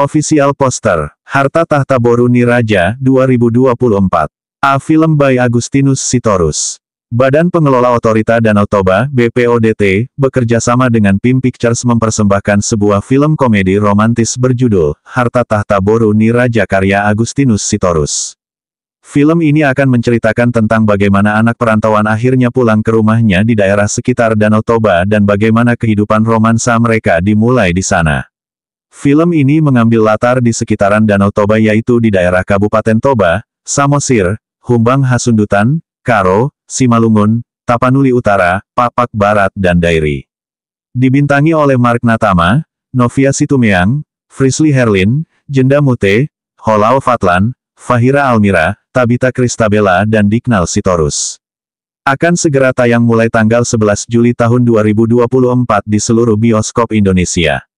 Official poster, Harta Tahta Boruni Raja, 2024. A Film by Agustinus Sitorus. Badan Pengelola Otorita Danau Toba, BPODT, bekerjasama dengan PIM Pictures mempersembahkan sebuah film komedi romantis berjudul, Harta Tahta Boruni Raja karya Agustinus Sitorus. Film ini akan menceritakan tentang bagaimana anak perantauan akhirnya pulang ke rumahnya di daerah sekitar Danau Toba dan bagaimana kehidupan romansa mereka dimulai di sana. Film ini mengambil latar di sekitaran Danau Toba yaitu di daerah Kabupaten Toba, Samosir, Humbang Hasundutan, Karo, Simalungun, Tapanuli Utara, Papak Barat dan Dairi. Dibintangi oleh Mark Natama, Novia Situmeang, Frisli Herlin, Jenda Mute, Holau Fatlan, Fahira Almira, Tabita Kristabella dan Diknal Sitorus. Akan segera tayang mulai tanggal 11 Juli tahun 2024 di seluruh bioskop Indonesia.